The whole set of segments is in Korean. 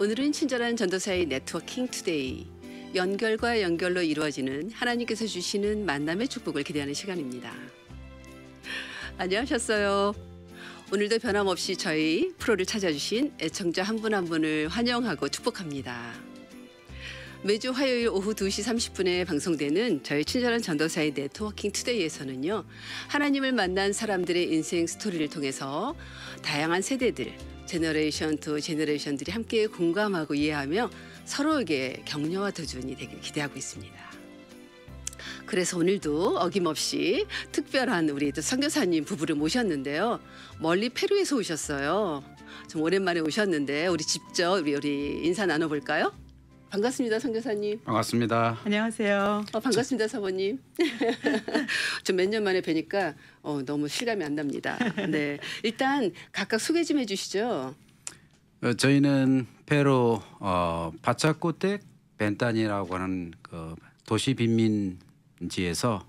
오늘은 친절한 전도사의 네트워킹 투데이 연결과 연결로 이루어지는 하나님께서 주시는 만남의 축복을 기대하는 시간입니다. 안녕하셨어요. 오늘도 변함없이 저희 프로를 찾아주신 애청자 한 분한 한 분을 환영하고 축복합니다. 매주 화요일 오후 2시 30분에 방송되는 저희 친절한 전도사의 네트워킹 투데이에서는요. 하나님을 만난 사람들의 인생 스토리를 통해서 다양한 세대들, 제너레이션 투 제너레이션들이 함께 공감하고 이해하며 서로에게 격려와 도전이 되길 기대하고 있습니다. 그래서 오늘도 어김없이 특별한 우리 또 선교사님 부부를 모셨는데요. 멀리 페루에서 오셨어요. 좀 오랜만에 오셨는데 우리 직접 우리 인사 나눠볼까요? 반갑습니다, 선교사님. 반갑습니다. 안녕하세요. 어, 반갑습니다, 사모님. 저몇년 만에 뵈니까 어, 너무 실감이 안 납니다. 네, 일단 각각 소개 좀 해주시죠. 어, 저희는 페로 어, 바차코텍 벤탄이라고 하는 그 도시 빈민지에서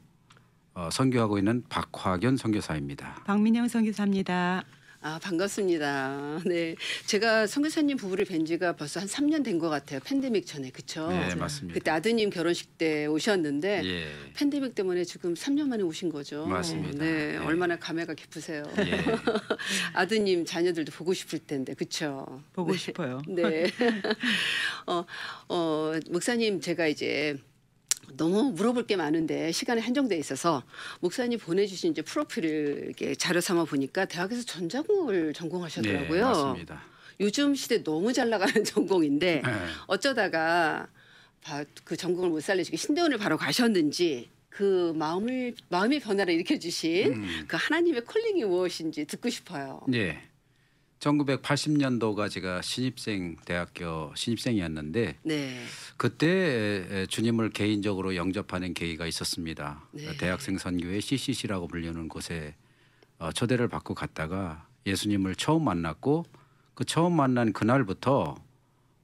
어, 선교하고 있는 박화견 선교사입니다. 박민영 선교사입니다. 아, 반갑습니다. 네. 제가 선교사님 부부를 뵌 지가 벌써 한 3년 된 것 같아요. 팬데믹 전에. 그쵸? 네, 맞습니다. 그때 아드님 결혼식 때 오셨는데 예. 팬데믹 때문에 지금 3년 만에 오신 거죠. 맞습니다. 네. 예. 얼마나 감회가 깊으세요. 예. 아드님, 자녀들도 보고 싶을 텐데. 그쵸? 보고 네. 싶어요. 네. 어, 어, 목사님, 제가 이제 너무 물어볼 게 많은데 시간이 한정돼 있어서 목사님 보내주신 이제 프로필을 자료 삼아 보니까 대학에서 전자공업을 전공하셨더라고요. 네, 맞습니다. 요즘 시대 너무 잘 나가는 전공인데 네. 어쩌다가 그 전공을 못 살리시고 신대원을 바로 가셨는지 그 마음을 마음의 변화를 일으켜 주신 음. 그 하나님의 콜링이 무엇인지 듣고 싶어요. 네. 1980년도가 제가 신입생 대학교 신입생이었는데 네. 그때 주님을 개인적으로 영접하는 계기가 있었습니다. 네. 대학생 선교회 CCC라고 불리는 곳에 어, 초대를 받고 갔다가 예수님을 처음 만났고 그 처음 만난 그날부터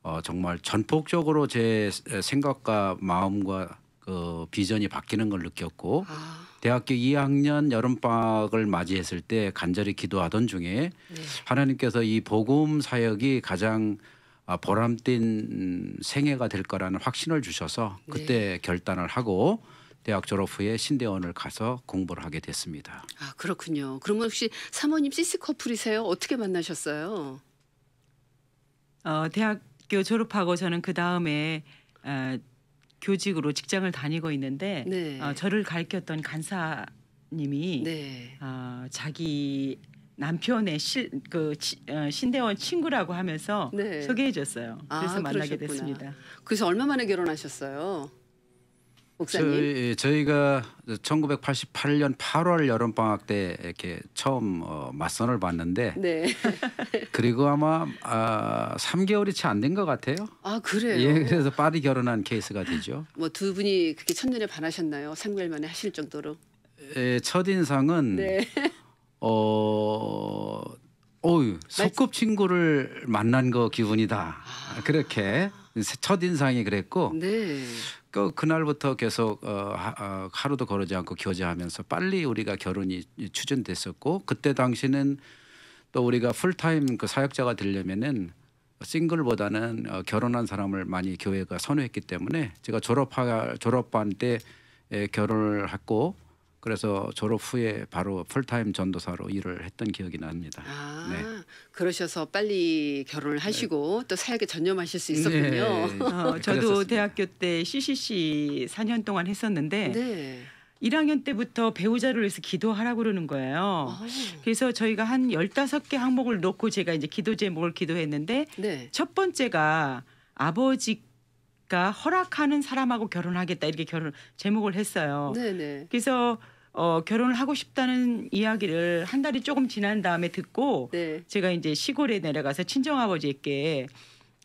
어, 정말 전폭적으로 제 생각과 마음과 그 비전이 바뀌는 걸 느꼈고 아. 대학교 2학년 여름방학을 맞이했을 때 간절히 기도하던 중에 네. 하나님께서 이 복음 사역이 가장 아, 보람된 생애가 될 거라는 확신을 주셔서 네. 그때 네. 결단을 하고 대학 졸업 후에 신대원을 가서 공부를 하게 됐습니다. 아 그렇군요. 그러면 혹시 사모님 시스 커플이세요? 어떻게 만나셨어요? 어, 대학교 졸업하고 저는 그 다음에 어, 교직으로 직장을 다니고 있는데 네. 어, 저를 가르쳤던 간사님이 네. 어, 자기 남편의 실, 그 치, 어, 신대원 친구라고 하면서 네. 소개해줬어요. 그래서 아, 만나게 그러셨구나. 됐습니다. 그래서 얼마 만에 결혼하셨어요? 목사님. 저희, 예, 저희가 1988년 8월 여름 방학 때 이렇게 처음 어, 맞선을 봤는데, 네. 그리고 아마 아, 3개월이 채 안 된 것 같아요. 아 그래요. 예, 그래서 빠리 결혼한 케이스가 되죠. 뭐 두 분이 그렇게 첫눈에 반하셨나요? 3개월 만에 하실 정도로. 예, 첫 인상은 네. 어. 어유 소꿉 친구를 만난 거 기분이다. 아. 그렇게 첫 인상이 그랬고 네. 그 그날부터 계속 어, 어, 하루도 거르지 않고 교제하면서 빨리 우리가 결혼이 추진됐었고 그때 당시는 또 우리가 풀타임 그 사역자가 되려면은 싱글보다는 어, 결혼한 사람을 많이 교회가 선호했기 때문에 제가 졸업하 졸업반 때 에, 결혼을 했고 그래서 졸업 후에 바로 풀타임 전도사로 일을 했던 기억이 납니다. 아, 네. 그러셔서 빨리 결혼을 네. 하시고 네. 또 사역에 전념하실 수 있었군요. 네. 어, 저도 대학교 때 CCC 4년 동안 했었는데 1학년 때부터 배우자를 위해서 기도하라고 그러는 거예요. 오. 어. 그래서 저희가 한 15개 항목을 놓고 제가 이제 기도 제목을 기도했는데 네. 첫 번째가 아버지 가 허락하는 사람하고 결혼하겠다 이렇게 결혼 제목을 했어요. 네네. 그래서 어, 결혼을 하고 싶다는 이야기를 한 달이 조금 지난 다음에 듣고 네. 제가 이제 시골에 내려가서 친정 아버지께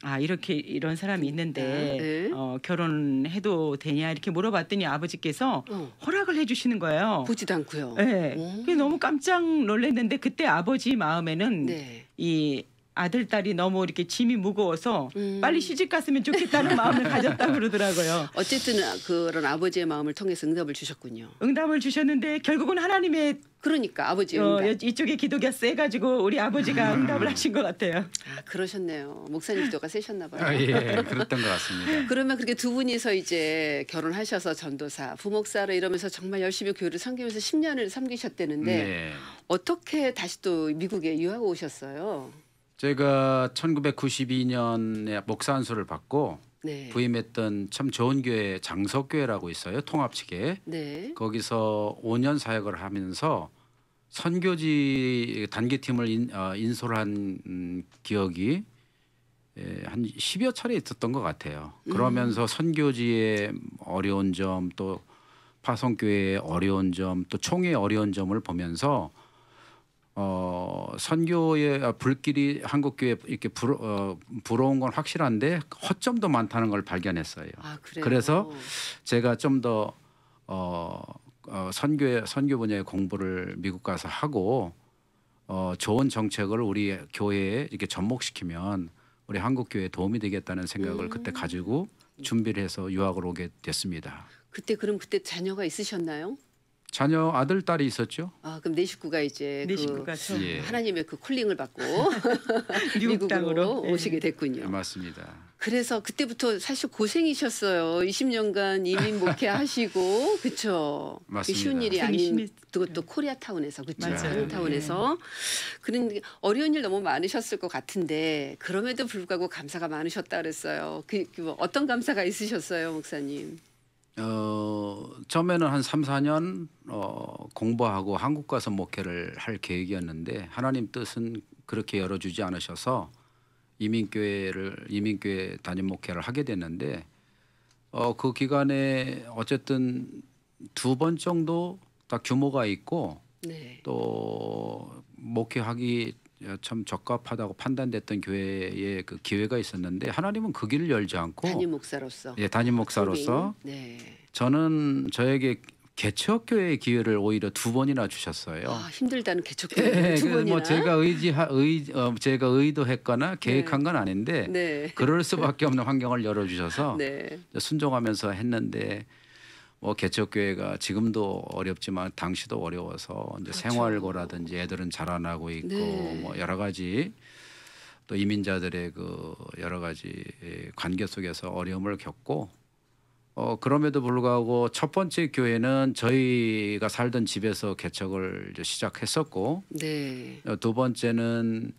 아 이렇게 이런 사람이 음, 있는데 아, 네. 어, 결혼해도 되냐 이렇게 물어봤더니 아버지께서 어. 허락을 해주시는 거예요. 보지도 않고요. 네. 오. 그게 너무 깜짝 놀랐는데 그때 아버지 마음에는 네. 이 아들 딸이 너무 이렇게 짐이 무거워서 음. 빨리 시집 갔으면 좋겠다는 마음을 가졌다 그러더라고요. 어쨌든 그런 아버지의 마음을 통해서 응답을 주셨군요. 응답을 주셨는데 결국은 하나님의 그러니까 아버지 어, 응답. 어, 이쪽에 기도가 세가지고 우리 아버지가 아. 응답을 하신 것 같아요. 아 그러셨네요. 목사님 기도가 세셨나 봐요. 아, 예, 그랬던 것 같습니다. 그러면 그렇게 두 분이서 이제 결혼하셔서 전도사, 부목사로 이러면서 정말 열심히 교회를 섬기면서 10년을 섬기셨다는데 네. 어떻게 다시 또 미국에 유학 오셨어요? 제가 1992년에 목사 안수를 받고 네. 부임했던 참 좋은 교회 장석교회라고 있어요 통합측에 네. 거기서 5년 사역을 하면서 선교지 단계팀을 인, 어, 인솔 한 음, 기억이 예, 한 10여 차례 있었던 것 같아요. 그러면서 음. 선교지의 어려운 점 또 파송교회의 어려운 점 또 총회의 어려운 점을 보면서 어, 선교의 아, 불길이 한국 교회 이렇게 불, 어, 불어온 건 확실한데 허점도 많다는 걸 발견했어요. 아, 그래서 제가 좀 더 어, 어, 선교 의 선교 분야의 공부를 미국 가서 하고 어, 좋은 정책을 우리 교회에 이렇게 접목시키면 우리 한국 교회에 도움이 되겠다는 생각을 음. 그때 가지고 준비를 해서 유학을 오게 됐습니다. 그때 그럼 그때 자녀가 있으셨나요? 자녀 아들 딸이 있었죠. 아 그럼 내 네 식구가 이제 내그 네 식구가 처 예. 하나님의 그 콜링을 받고 미국 땅으로 예. 오시게 됐군요. 네, 맞습니다. 그래서 그때부터 사실 고생이셨어요. 20년간 이민 목회하시고 그렇죠. 맞습니다. 쉬운 일이 아닌 그것도 코리아 타운에서 그렇죠. 한인 타운에서 예. 그런 어려운 일 너무 많으셨을 것 같은데 그럼에도 불구하고 감사가 많으셨다 그랬어요. 그, 그 뭐 어떤 감사가 있으셨어요, 목사님? 어, 처음에는 한 3, 4년 어, 공부하고 한국 가서 목회를 할 계획이었는데 하나님 뜻은 그렇게 열어 주지 않으셔서 이민교회를 이민교회 단임 목회를 하게 됐는데 어, 그 기간에 어쨌든 두 번 정도 다 규모가 있고 네. 또 목회하기 어, 참 적합하다고 판단됐던 교회에 그 기회가 있었는데 하나님은 그 길을 열지 않고 단임 목사로서 예담임 목사로서 네. 저는 저에게 개척교회의 기회를 오히려 두 번이나 주셨어요. 아, 힘들다는 개척교회 예, 두 뭐 번이나. 뭐 제가 의지하 의 어, 제가 의도했거나 네. 계획한 네. 건 아닌데 네. 그럴 수밖에 없는 환경을 열어주셔서 네. 순종하면서 했는데 뭐 개척교회가 지금도 어렵지만 당시도 어려워서 이제 그렇죠. 생활고라든지 애들은 자라나고 있고 네. 뭐 여러 가지 또 이민자들의 그 여러 가지 관계 속에서 어려움을 겪고 어 그럼에도 불구하고 첫 번째 교회는 저희가 살던 집에서 개척을 이제 시작했었고 네. 어, 두 번째는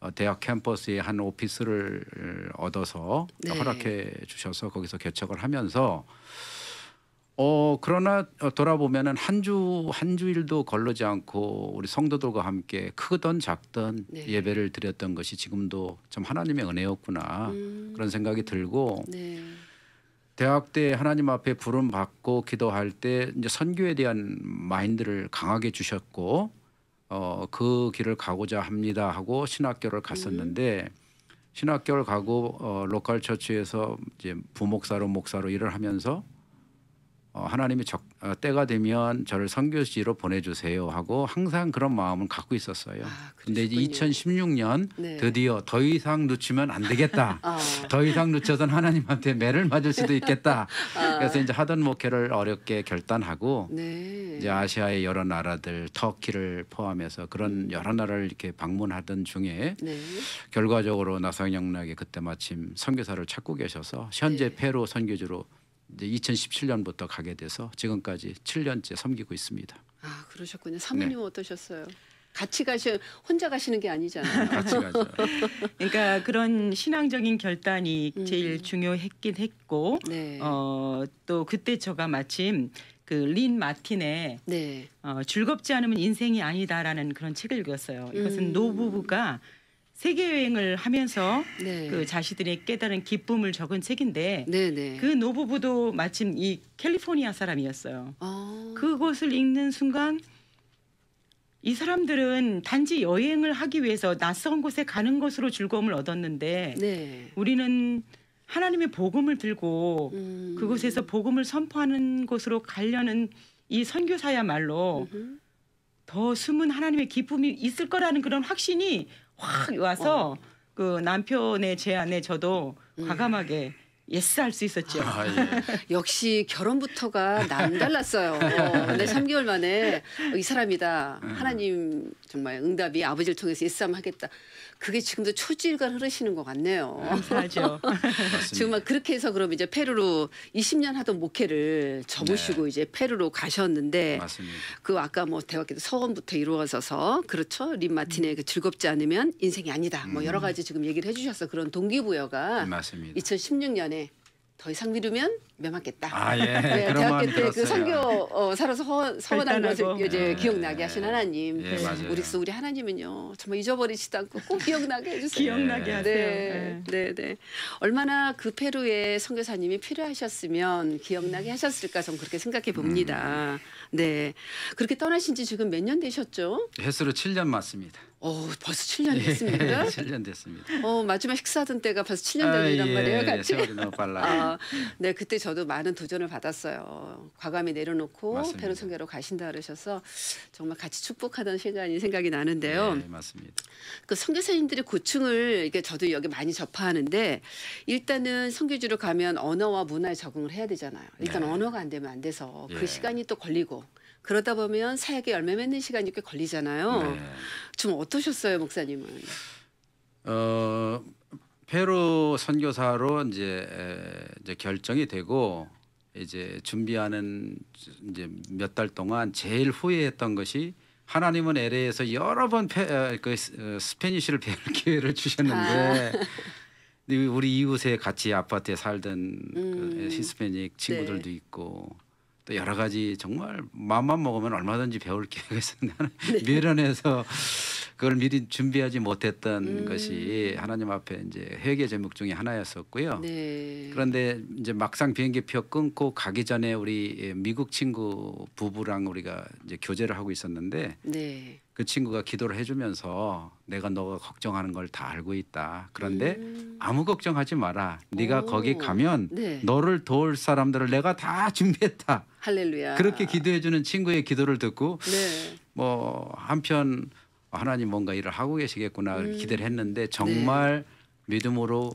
어, 대학 캠퍼스에 한 오피스를 얻어서 네. 허락해 주셔서 거기서 개척을 하면서 어 그러나 돌아보면은 한 주 한 주일도 걸르지 않고 우리 성도들과 함께 크던 작던 네. 예배를 드렸던 것이 지금도 참 하나님의 은혜였구나 음. 그런 생각이 들고 네. 대학 때 하나님 앞에 부름 받고 기도할 때 이제 선교에 대한 마인드를 강하게 주셨고 어 그 길을 가고자 합니다 하고 신학교를 갔었는데 음. 신학교를 가고 어 로컬 처치에서 이제 부목사로 목사로 일을 하면서 어, 하나님의 적, 어, 때가 되면 저를 선교지로 보내주세요 하고 항상 그런 마음을 갖고 있었어요. 아, 근데 이제 2016년 네. 드디어 더 이상 놓치면 안 되겠다. 아. 더 이상 놓쳐선 하나님한테 매를 맞을 수도 있겠다. 아. 그래서 이제 하던 목회를 어렵게 결단하고 네. 이제 아시아의 여러 나라들 터키를 포함해서 그런 음. 여러 나라를 이렇게 방문하던 중에 네. 결과적으로 나성영락에 그때 마침 선교사를 찾고 계셔서 현재 네. 페루 선교지로 이제 2017년부터 가게 돼서 지금까지 7년째 섬기고 있습니다. 아 그러셨군요. 사모님 네. 어떠셨어요? 같이 가시 혼자 가시는 게 아니잖아요. 음, 같이 가죠. 그러니까 그런 신앙적인 결단이 제일 음. 중요했긴 했고 네. 어, 또 그때 저가 마침 그 린 마틴의 네. 어, 즐겁지 않으면 인생이 아니다라는 그런 책을 읽었어요. 이것은 음. 노부부가 세계 여행을 하면서 네. 그자식들이 깨달은 기쁨을 적은 책인데 네네. 네. 그 노부부도 마침 이 캘리포니아 사람이었어요. 아. 그곳을 읽는 순간 이 사람들은 단지 여행을 하기 위해서 낯선 곳에 가는 것으로 즐거움을 얻었는데 네. 우리는 하나님의 복음을 들고 음. 그곳에서 복음을 선포하는 곳으로 가려는 이 선교사야말로 음더 숨은 하나님의 기쁨이 있을 거라는 그런 확신이 확 와서 어. 그 남편의 제안에 저도 음. 과감하게 예스 할 수 있었죠. 아, 예. 역시 결혼부터가 남달랐어요. 어, 근데 3개월 예. 만에 어, 이 사람이다. 예. 하나님 정말 응답이 아버지를 통해서 예스함 하겠다. 그게 지금도 초지일관 흐르시는 것 같네요. 감사하죠. 정말 그렇게 해서 그럼 이제 페루로 20년 하던 목회를 접으시고 네. 이제 페루로 가셨는데 맞습니다. 그 아까 뭐 대화께도 서원부터 이루어져서 그렇죠. 린 마틴의 음. 그 즐겁지 않으면 인생이 아니다. 뭐 여러 음. 가지 지금 얘기를 해주셔서 그런 동기부여가 맞습니다. 2016년에 더 이상 미루면 매맞겠다. 아 예. 네, 대학교 때그 선교 어, 사로서 서원한 것을 이제 예. 기억나게 하신 예. 하나님. 예, 네. 맞아요. 우리 우리 하나님은요 정말 잊어버리지도 않고 꼭 기억나게 해주세요. 기억나게 예. 하세요. 네, 네, 네. 얼마나 그 페루의 선교사님이 필요하셨으면 기억나게 하셨을까 저는 그렇게 생각해 봅니다. 음. 네, 그렇게 떠나신 지 지금 몇 년 되셨죠? 해수로 7년 맞습니다. 어 벌써 7년 됐습니다. 예, 7년 예, 됐습니다. 어 마지막 식사하던 때가 벌써 7년 아, 전이란 말이에요, 같이. 세월이 너무 빨라. 아, 네, 그때 저도 많은 도전을 받았어요. 과감히 내려놓고 페루송계로 가신다 그러셔서 정말 같이 축복하던 시간이 생각이 나는데요. 네, 맞습니다. 그 선교사님들의 고충을 이게 저도 여기 많이 접하는데 일단은 선교지로 가면 언어와 문화에 적응을 해야 되잖아요. 일단 네. 언어가 안 되면 안 돼서 그 예. 시간이 또 걸리고 그러다 보면 사역에 열매 맺는 시간이 꽤 걸리잖아요. 네. 좀 어떠셨어요, 목사님은? 어 페루 선교사로 이제, 이제 결정이 되고 이제 준비하는 이제 몇 달 동안 제일 후회했던 것이 하나님은 LA에서 여러 번그 어, 스페니쉬를 배울 기회를 주셨는데 아. 우리 이웃에 같이 아파트에 살던 그 음. 그 히스패닉 친구들도 네. 있고 또 여러 가지 정말 마음만 먹으면 얼마든지 배울 기회가 있었는데 네. 미련해서 그걸 미리 준비하지 못했던 음. 것이 하나님 앞에 이제 회개 제목 중에 하나였었고요. 네. 그런데 이제 막상 비행기표 끊고 가기 전에 우리 미국 친구 부부랑 우리가 이제 교제를 하고 있었는데 네. 그 친구가 기도를 해주면서 내가 너가 걱정하는 걸 다 알고 있다. 그런데 음. 아무 걱정하지 마라. 네가 오. 거기 가면 네. 너를 도울 사람들을 내가 다 준비했다. 할렐루야. 그렇게 기도해주는 친구의 기도를 듣고 네. 뭐 한편 하나님 뭔가 일을 하고 계시겠구나 음. 기대를 했는데 네. 정말 네. 믿음으로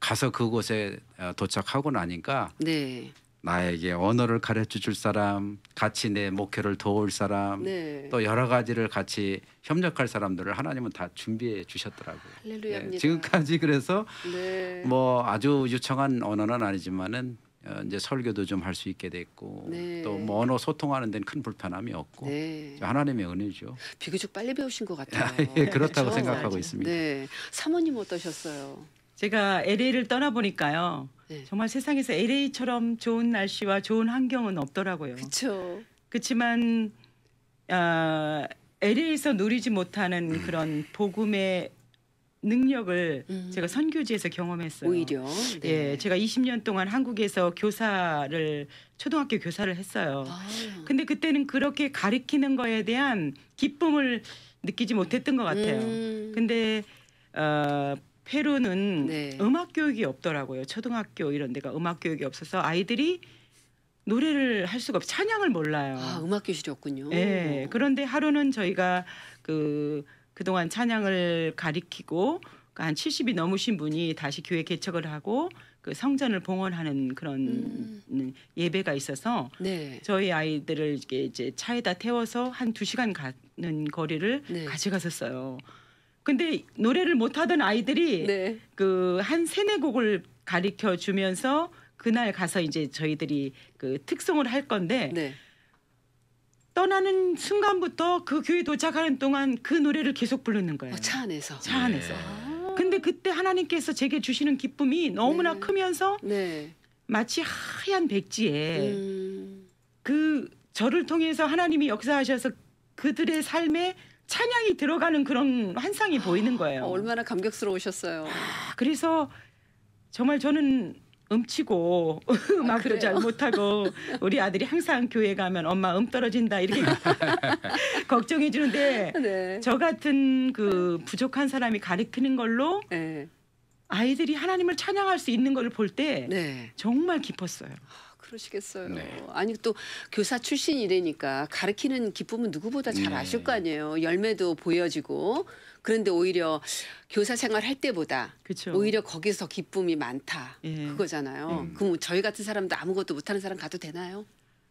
가서 그곳에 어, 도착하고 나니까 네. 나에게 언어를 가르쳐 줄 사람, 같이 내목표를 도울 사람, 네. 또 여러 가지를 같이 협력할 사람들을 하나님은 다 준비해 주셨더라고요. 네, 지금까지 그래서 네. 뭐 아주 유창한 언어는 아니지만은 어, 이제 설교도 좀 할 수 있게 됐고 네. 또뭐 언어 소통하는 데는 큰 불편함이 없고 네. 하나님의 은혜죠. 비교적 빨리 배우신 것 같아요. 예, 그렇다고 그렇죠? 생각하고 맞아요. 있습니다. 네. 사모님 어떠셨어요? 제가 LA를 떠나 보니까요. 네. 정말 세상에서 LA처럼 좋은 날씨와 좋은 환경은 없더라고요. 그렇죠. 그렇지만 어, 아, LA에서 누리지 못하는 음. 그런 복음의 능력을 음. 제가 선교지에서 경험했어요. 오히려 예, 네. 예, 제가 20년 동안 한국에서 교사를 초등학교 교사를 했어요. 아. 근데 그때는 그렇게 가르키는 거에 대한 기쁨을 느끼지 못했던 것 같아요. 음. 근데 어 페루는 네. 음악 교육이 없더라고요. 초등학교 이런 데가 음악 교육이 없어서 아이들이 노래를 할 수가 없 찬양을 몰라요. 아, 음악 교실이 없군요. 네. 예. 그런데 하루는 저희가 그 그동안 찬양을 가리키고 그 한 70이 넘으신 분이 다시 교회 개척을 하고 그 성전을 봉헌하는 그런 음. 음 예배가 있어서 네. 저희 아이들을 이제 차에다 태워서 한 두시간 가는 거리를 네. 가져갔었어요. 근데 노래를 못 하던 아이들이 네. 그한 세네 곡을 가르쳐 주면서 그날 가서 이제 저희들이 그 특송을 할 건데 네. 떠나는 순간부터 그 교회 도착하는 동안 그 노래를 계속 부르는 거예요. 어, 차 안에서. 차 네. 안에서. 네. 근데 그때 하나님께서 제게 주시는 기쁨이 너무나 네. 크면서 네. 마치 하얀 백지에 음. 그 저를 통해서 하나님이 역사하셔서 그들의 삶에 찬양이 들어가는 그런 환상이 보이는 거예요. 어, 얼마나 감격스러우셨어요. 아, 그래서 정말 저는 음치고 아, 음악도 아, 잘 못하고 우리 아들이 항상 교회 가면 엄마 음 떨어진다 이렇게 걱정해 주는데 네. 저 같은 그 부족한 사람이 가르치는 걸로 네. 아이들이 하나님을 찬양할 수 있는 걸 볼때 네. 정말 기뻤어요. 그러시겠어요. 네. 아니 또 교사 출신이래니까 가르키는 기쁨은 누구보다 잘 네. 아실 거 아니에요. 열매도 보여지고 그런데 오히려 교사 생활 할 때보다 그쵸. 오히려 거기서 기쁨이 많다 예. 그거잖아요. 음. 그럼 저희 같은 사람도 아무것도 못하는 사람 가도 되나요?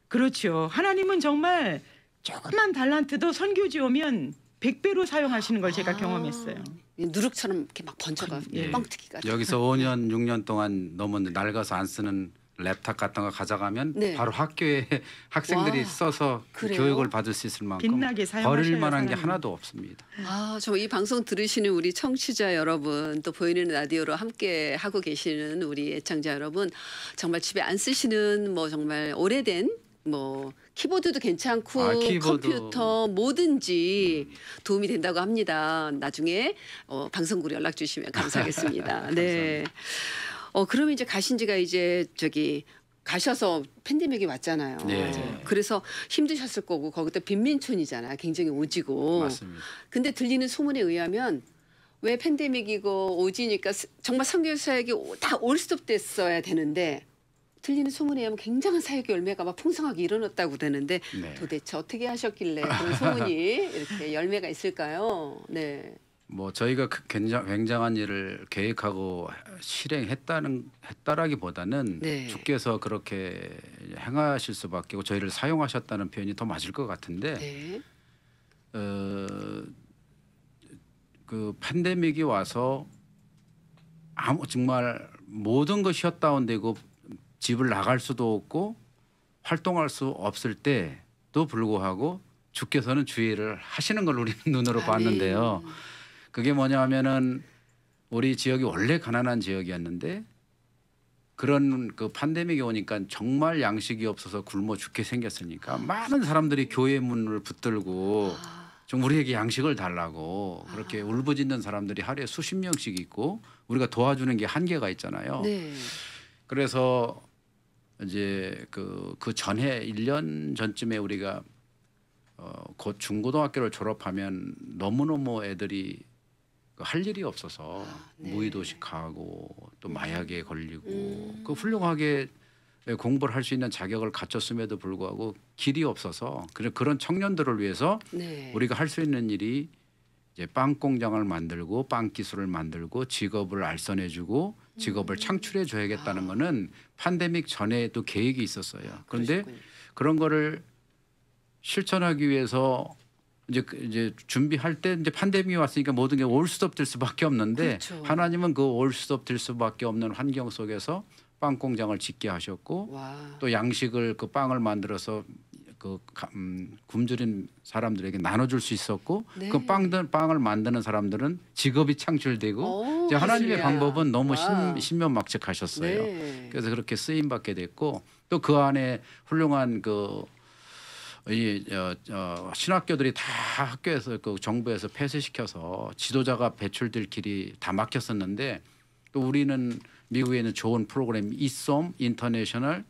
그렇죠. 하나님은 정말 조그만 달란트도 선교지 오면 100배로 사용하시는 걸 제가 아. 경험했어요. 누룩처럼 이렇게 막 번져가 예. 뻥튀기가. 여기서 5년, 6년 동안 넘었는데 낡아서 안 쓰는 랩탑 같은 거 가져가면 네. 바로 학교에 학생들이 와, 써서 그래요? 교육을 받을 수 있을 만큼 빛나게 버릴 만한 게 하나도 없습니다. 아, 저 이 방송 들으시는 우리 청취자 여러분 또 보이는 라디오로 함께 하고 계시는 우리 애청자 여러분 정말 집에 안 쓰시는 뭐 정말 오래된 뭐 키보드도 괜찮고 아, 키보드. 컴퓨터 뭐든지 음. 도움이 된다고 합니다. 나중에 어, 방송국으로 연락 주시면 감사하겠습니다. 네. 감사합니다. 어 그러면 이제 가신 지가 이제 저기 가셔서 팬데믹이 왔잖아요. 네. 그래서 힘드셨을 거고 거기다 빈민촌이잖아. 굉장히 오지고. 맞습니다. 근데 들리는 소문에 의하면 왜 팬데믹이고 오지니까 정말 선교 사역이 다 올스톱됐어야 되는데 들리는 소문에 의하면 굉장한 사역의 열매가 막 풍성하게 일어났다고 되는데 네. 도대체 어떻게 하셨길래 그런 소문이 이렇게 열매가 있을까요? 네. 뭐 저희가 그 굉장 굉장한 일을 계획하고 실행했다는 했다라기보다는 네. 주께서 그렇게 행하실 수밖에 없고 저희를 사용하셨다는 표현이 더 맞을 것 같은데 네. 어, 그 팬데믹이 와서 아무 정말 모든 것이 셧다운되고 집을 나갈 수도 없고 활동할 수 없을 때도 불구하고 주께서는 주의를 하시는 걸 우리 눈으로 아, 봤는데요. 네. 그게 뭐냐 하면은 우리 지역이 원래 가난한 지역이었는데 그런 그 팬데믹이 오니까 정말 양식이 없어서 굶어 죽게 생겼으니까 많은 사람들이 교회 문을 붙들고 좀 우리에게 양식을 달라고 그렇게 아. 울부짖는 사람들이 하루에 수십 명씩 있고 우리가 도와주는 게 한계가 있잖아요. 네. 그래서 이제 그, 그 전해 일년 전쯤에 우리가 어, 곧 중고등학교를 졸업하면 너무너무 애들이 그 할 일이 없어서 아, 네. 무의도식하고 또 마약에 걸리고 음. 그 훌륭하게 공부를 할 수 있는 자격을 갖췄음에도 불구하고 길이 없어서 그런 청년들을 위해서 네. 우리가 할 수 있는 일이 이제 빵 공장을 만들고 빵 기술을 만들고 직업을 알선해주고 직업을 음. 창출해 줘야겠다는 아. 거는 팬데믹 전에 도 계획이 있었어요. 아, 그런데 그런 거를 실천하기 위해서 이제 그, 이제 준비할 때 이제 판데믹이 왔으니까 모든 게 올스톱될 수밖에 없는데 그렇죠. 하나님은 그 올스톱될 수밖에 없는 환경 속에서 빵 공장을 짓게 하셨고 와. 또 양식을 그 빵을 만들어서 그 음, 굶주린 사람들에게 나눠줄 수 있었고 네. 그 빵들 빵을 만드는 사람들은 직업이 창출되고 오, 이제 하나님의 그래야. 방법은 너무 신, 신면막측하셨어요. 네. 그래서 그렇게 쓰임 받게 됐고 또 그 안에 훌륭한 그이 어, 어, 신학교들이 다 학교에서 그 정부에서 폐쇄시켜서 지도자가 배출될 길이 다 막혔었는데 또 우리는 미국에 는 좋은 프로그램 이솜 인터내셔널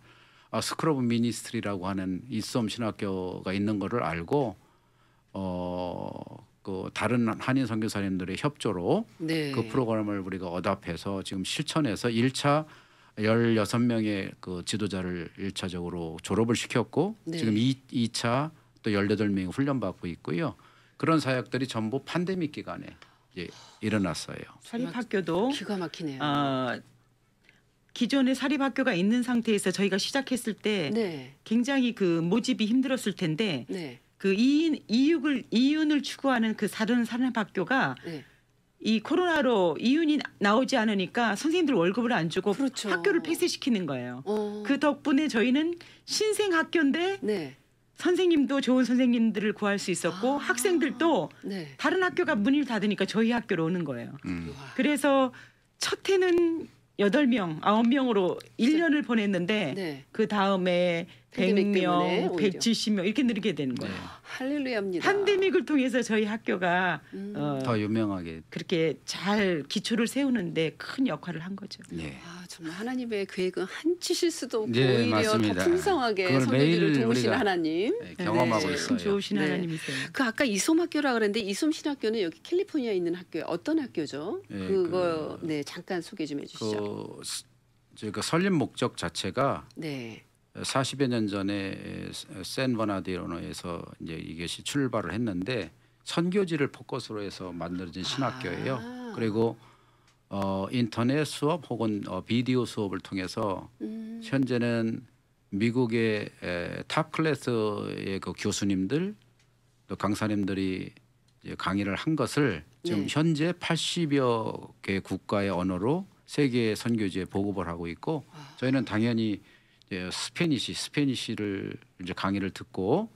아, 스크러브 미니스트리라고 하는 이솜 신학교가 있는 거를 알고 어그 다른 한인 선교사님들의 협조로 네. 그 프로그램을 우리가 어답해서 지금 실천해서 1차 1 6 명의그 지도자를 1차적으로 졸업을 시켰고 네. 지금 2, 이차또1 8 명이 훈련받고 있고요. 그런 사역들이 전부 팬데믹 기간에 이 일어났어요. 사립학교도 기가 막히네요. 어, 기존의 사립학교가 있는 상태에서 저희가 시작했을 때 네. 굉장히 그 모집이 힘들었을 텐데 네. 그 이인, 이육을 이윤을 추구하는 그사른 사립학교가 네. 이 코로나로 이윤이 나오지 않으니까 선생님들 월급을 안 주고 그렇죠. 학교를 폐쇄시키는 거예요. 어. 그 덕분에 저희는 신생 학교인데 네. 선생님도 좋은 선생님들을 구할 수 있었고 아. 학생들도 네. 다른 학교가 문을 닫으니까 저희 학교로 오는 거예요. 음. 그래서 첫 해는 8명9 명으로 1년을 보냈는데 네. 그 다음에 100명, 170명 이렇게 늘게 되는 거예요. 네. 할렐루야입니다. 한데믹을 통해서 저희 학교가 음. 어, 더 유명하게 그렇게 잘 기초를 세우는데 큰 역할을 한 거죠. 네. 아, 정말 하나님의 계획은 한치실 수도 없고 네, 오히려 맞습니다. 더 풍성하게 성도들을 도우신 하나님 네, 경험하고 네. 있어요. 좋으신 네. 하나님이세요. 그 아까 이솜학교라 그랬는데 이솜신학교는 여기 캘리포니아에 있는 학교 어떤 학교죠? 네, 그 그거 그, 네 잠깐 소개 좀 해주시죠. 그, 저희가 그 설립 목적 자체가 네. 40여 년 전에 샌버나디노에서 이제 이것이 출발을 했는데 선교지를 포커스로 해서 만들어진 신학교예요. 아. 그리고 어, 인터넷 수업 혹은 어, 비디오 수업을 통해서 음. 현재는 미국의 에, 탑 클래스의 그 교수님들 또 강사님들이 이제 강의를 한 것을 지금 네. 현재 80여 개 국가의 언어로 세계 선교지에 보급을 하고 있고 아. 저희는 당연히 예, 스페니시 스페니시를 이제 강의를 듣고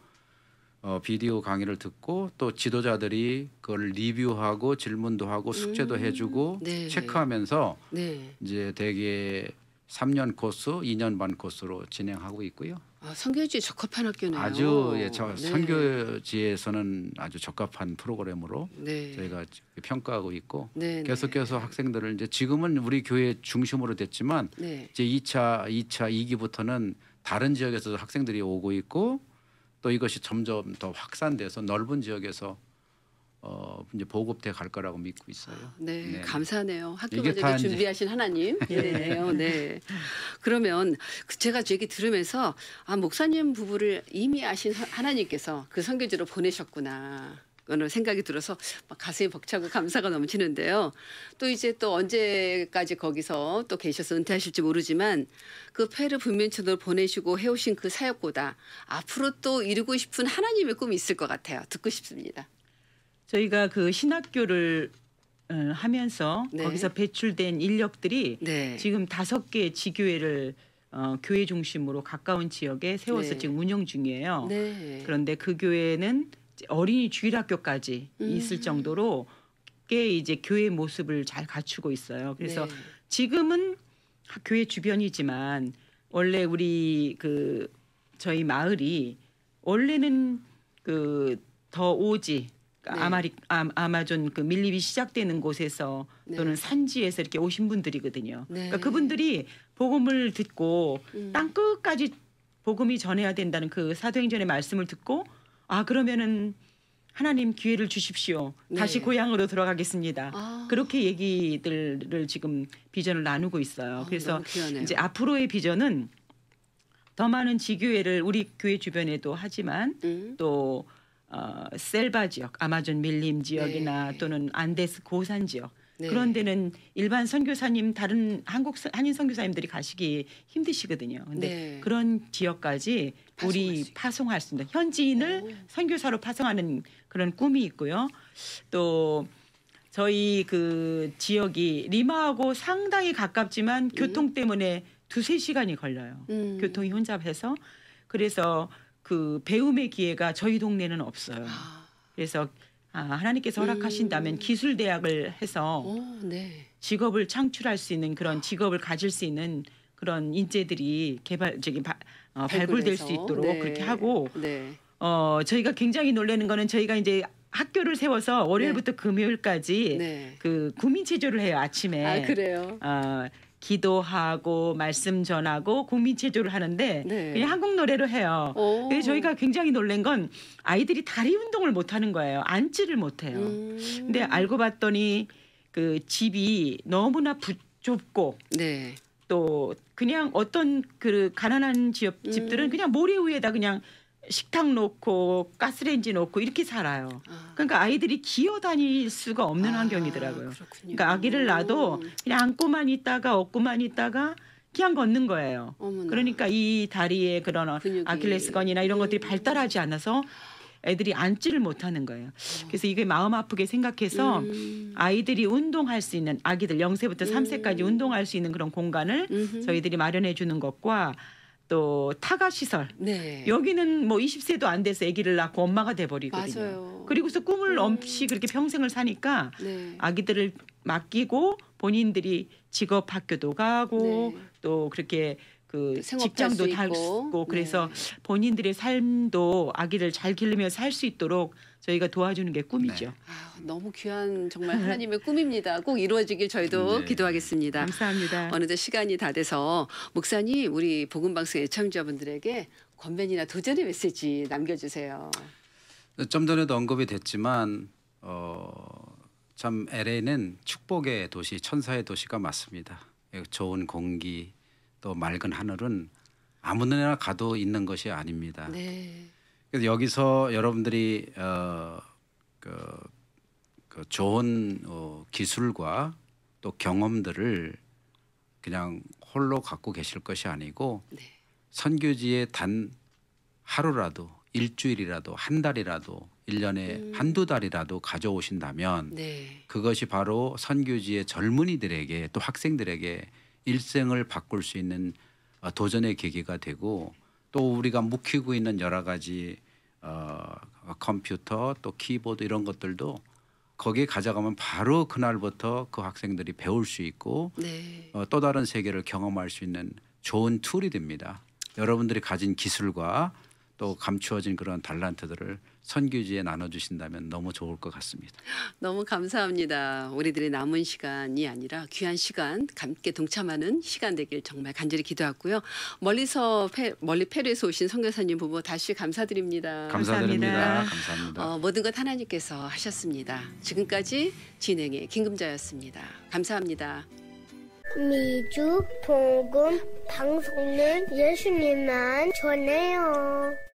어, 비디오 강의를 듣고 또 지도자들이 그걸 리뷰하고 질문도 하고 숙제도 음, 해주고 네. 체크하면서 네. 이제 대개 3년 코스, 2년 반 코스로 진행하고 있고요. 아, 선교지에 적합한 학교네요. 아주 예, 저, 네. 선교지에서는 아주 적합한 프로그램으로 네. 저희가 평가하고 있고 네, 네. 계속해서 학생들을 이제 지금은 우리 교회 중심으로 됐지만 네. 이제 2차 2차 2기부터는 다른 지역에서 학생들이 오고 있고 또 이것이 점점 더 확산돼서 넓은 지역에서 어, 이제 보급돼 갈 거라고 믿고 있어요. 아, 네, 네. 감사하네요. 학교 가족 준비하신 하나님. 네, 어, 네. 그러면 그 제가 그 얘기 들으면서 아 목사님 부부를 이미 아신 하나님께서 그 선교지로 보내셨구나. 그런 생각이 들어서 막 가슴이 벅차고 감사가 넘치는데요. 또 이제 또 언제까지 거기서 또 계셔서 은퇴하실지 모르지만 그 페르 분면촌으로 보내시고 해오신 그 사역보다 앞으로 또 이루고 싶은 하나님의 꿈이 있을 것 같아요. 듣고 싶습니다. 저희가 그 신학교를 어, 하면서 네. 거기서 배출된 인력들이 네. 지금 다섯 개의 지교회를 어, 교회 중심으로 가까운 지역에 세워서 네. 지금 운영 중이에요. 네. 그런데 그 교회는 어린이 주일학교까지 음. 있을 정도로 꽤 이제 교회 모습을 잘 갖추고 있어요. 그래서 네. 지금은 교회 주변이지만 원래 우리 그 저희 마을이 원래는 그 더 오지 네. 아마리 아, 아마존 그 밀립이 시작되는 곳에서 네. 또는 산지에서 이렇게 오신 분들이거든요. 네. 그러니까 그분들이 복음을 듣고 음. 땅 끝까지 복음이 전해야 된다는 그 사도행전의 말씀을 듣고 아 그러면은 하나님 기회를 주십시오. 네. 다시 고향으로 돌아가겠습니다. 아. 그렇게 얘기들을 지금 비전을 나누고 있어요. 아, 그래서 이제 앞으로의 비전은 더 많은 지교회를 우리 교회 주변에도 하지만 음. 또 어, 셀바 지역, 아마존 밀림 지역이나 네. 또는 안데스 고산 지역 네. 그런 데는 일반 선교사님 다른 한국 한인 선교사님들이 가시기 힘드시거든요. 근데 네. 그런 지역까지 우리 파송할 수있다 현지인을 오. 선교사로 파송하는 그런 꿈이 있고요. 또 저희 그 지역이 리마하고 상당히 가깝지만 음. 교통 때문에 두세 시간이 걸려요. 음. 교통이 혼잡해서 그래서 그 배움의 기회가 저희 동네는 없어요. 아. 그래서 아, 하나님께서 허락하신다면 음. 기술 대학을 해서 오, 어, 네. 직업을 창출할 수 있는 그런 직업을 가질 수 있는 그런 인재들이 개발 저기 바, 어, 발굴될 수 있도록 네. 그렇게 하고 네. 어 저희가 굉장히 놀라는 거는 저희가 이제 학교를 세워서 월요일부터 네. 금요일까지 네. 그 구민 체조를 해요 아침에. 아 그래요. 어, 기도하고 말씀 전하고 국민 체조를 하는데 네. 그냥 한국 노래로 해요. 오. 근데 저희가 굉장히 놀란 건 아이들이 다리 운동을 못 하는 거예요. 앉지를 못 해요. 음. 근데 알고 봤더니 그 집이 너무나 부, 좁고 네. 또 그냥 어떤 그 가난한 지역 음. 집들은 음. 그냥 모래 위에다 그냥 식탁 놓고 가스레인지 놓고 이렇게 살아요. 아. 그러니까 아이들이 기어 다닐 수가 없는 아, 환경이더라고요. 그렇군요. 그러니까 아기를 낳아도 그냥 안고만 있다가 업고만 있다가 그냥 걷는 거예요. 어머나. 그러니까 이 다리에 그런 근육이. 아킬레스건이나 이런 것들이 음. 발달하지 않아서 애들이 앉지를 못하는 거예요. 어. 그래서 이게 마음 아프게 생각해서 음. 아이들이 운동할 수 있는 아기들 영세부터 삼세까지 음. 운동할 수 있는 그런 공간을 음흠. 저희들이 마련해 주는 것과 또 타가 시설. 네. 여기는 뭐 20세도 안 돼서 아기를 낳고 엄마가 돼 버리거든요. 맞아요. 그리고서 꿈을 없이 네. 그렇게 평생을 사니까 네. 아기들을 맡기고 본인들이 직업 학교도 가고 네. 또 그렇게 그 직장도 달고 네. 그래서 본인들의 삶도 아기를 잘 기르며 살 수 있도록 저희가 도와주는 게 꿈이죠. 네. 아, 너무 귀한 정말 하나님의 꿈입니다. 꼭 이루어지길 저희도 네. 기도하겠습니다. 감사합니다. 어느덧 시간이 다 돼서 목사님 우리 복음방송 애청자분들에게 권면이나 도전의 메시지 남겨주세요. 네, 좀 전에도 언급이 됐지만 어, 참 LA는 축복의 도시, 천사의 도시가 맞습니다. 예, 좋은 공기 또 맑은 하늘은 아무 데나 가도 있는 것이 아닙니다. 네. 그래서 여기서 여러분들이 어, 그, 그 좋은 어, 기술과 또 경험들을 그냥 홀로 갖고 계실 것이 아니고 네. 선교지에 단 하루라도 일주일이라도 한 달이라도 1년에 음. 한두 달이라도 가져오신다면 네. 그것이 바로 선교지의 젊은이들에게 또 학생들에게 일생을 바꿀 수 있는 어, 도전의 계기가 되고 또 우리가 묵히고 있는 여러 가지 어, 컴퓨터 또 키보드 이런 것들도 거기에 가져가면 바로 그날부터 그 학생들이 배울 수 있고 네. 어, 또 다른 세계를 경험할 수 있는 좋은 툴이 됩니다. 여러분들이 가진 기술과 또 감추어진 그런 달란트들을 선교지에 나눠주신다면 너무 좋을 것 같습니다. 너무 감사합니다. 우리들의 남은 시간이 아니라 귀한 시간, 함께 동참하는 시간 되길 정말 간절히 기도하고요. 멀리서 페, 멀리 페루에서 오신 선교사님 부부 다시 감사드립니다. 감사드립니다. 감사합니다. 감사합니다. 어, 모든 것 하나님께서 하셨습니다. 지금까지 진행의 김금자였습니다. 감사합니다. 미주 복음 방송은 예수님만 전해요.